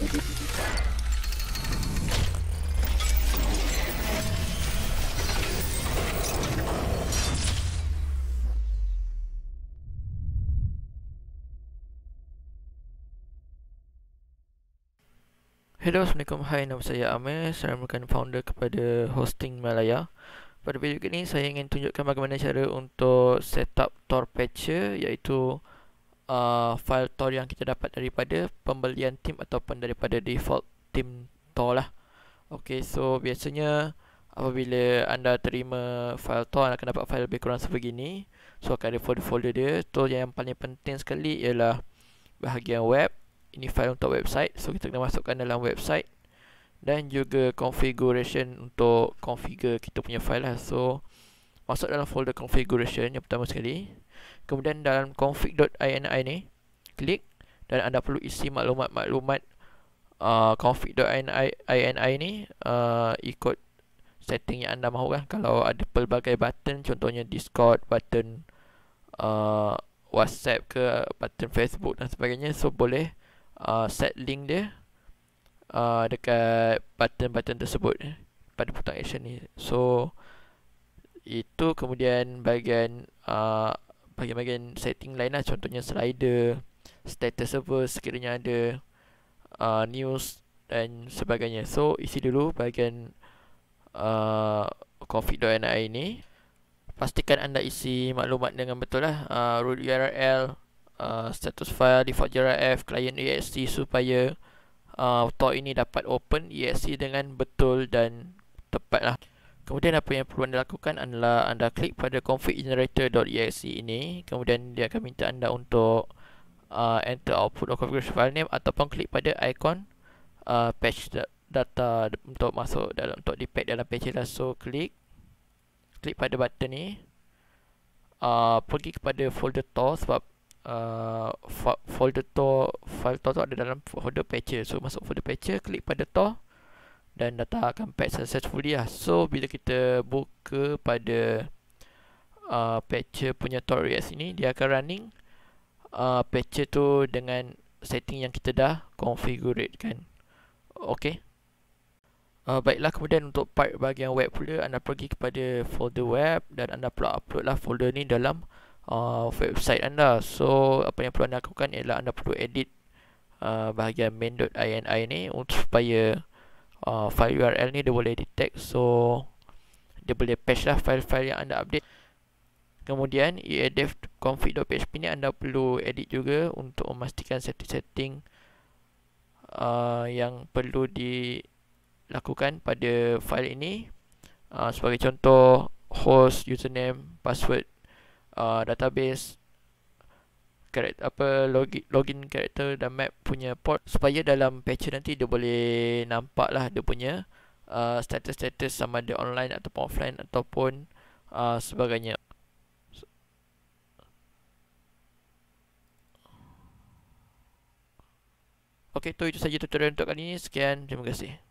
Hello, Assalamualaikum. Hai, nama saya Amir. Saya merupakan founder kepada Hosting Malaya. Pada video ini, saya ingin tunjukkan bagaimana cara untuk setup Tor Patcher iaitu uh, file tor yang kita dapat daripada pembelian team ataupun daripada default team tor lah Okay, so biasanya apabila anda terima file tor anda akan dapat file lebih kurang sebegini so akan ada folder-folder dia tor yang paling penting sekali ialah bahagian web ini file untuk website so kita kena masukkan dalam website dan juga configuration untuk configure kita punya file lah so masuk dalam folder configuration yang pertama sekali Kemudian dalam config.ini ni Klik dan anda perlu isi maklumat-maklumat uh, config.ini ni uh, Ikut setting yang anda mahu kan Kalau ada pelbagai button contohnya Discord, button uh, WhatsApp ke button Facebook dan sebagainya So boleh uh, set link dia uh, dekat button-button tersebut pada butang action ni So itu kemudian bagian uh, bahagian-bahagian setting lain lah contohnya slider status server sekiranya ada uh, news dan sebagainya so isi dulu bahagian uh, config.ini ini pastikan anda isi maklumat dengan betul lah uh, root url Uh, status file, default JRF, client EXC supaya uh, tor ini dapat open EXC dengan betul dan tepat lah. Kemudian apa yang perlu anda lakukan adalah anda klik pada config generator.exe ini Kemudian dia akan minta anda untuk uh, enter output or configuration file name Ataupun klik pada icon uh, patch data untuk masuk dalam untuk di pack dalam patch data So klik, klik pada button ni uh, Pergi kepada folder tool sebab uh, folder tool, file tool tu ada dalam folder patcher So masuk folder patcher, klik pada tool dan data akan patch successfully lah. So bila kita buka pada uh, patcher punya torres ini dia akan running uh, patcher tu dengan setting yang kita dah configurate kan. Okey. Uh, baiklah kemudian untuk part bahagian web pula anda pergi kepada folder web dan anda perlu upload lah folder ni dalam uh, website anda. So apa yang perlu anda lakukan ialah anda perlu edit uh, bahagian main.ini untuk supaya uh, file URL ni dia boleh detect so dia boleh patch lah file-file yang anda update kemudian eadev config.php ni anda perlu edit juga untuk memastikan setting-setting uh, yang perlu dilakukan pada file ini uh, sebagai contoh host, username, password, uh, database karakter apa login login karakter dan map punya port supaya dalam patch nanti dia boleh nampak lah dia punya uh, status status sama ada online ataupun offline ataupun uh, sebagainya Okey, itu, itu saja tutorial untuk kali ini. Sekian, terima kasih.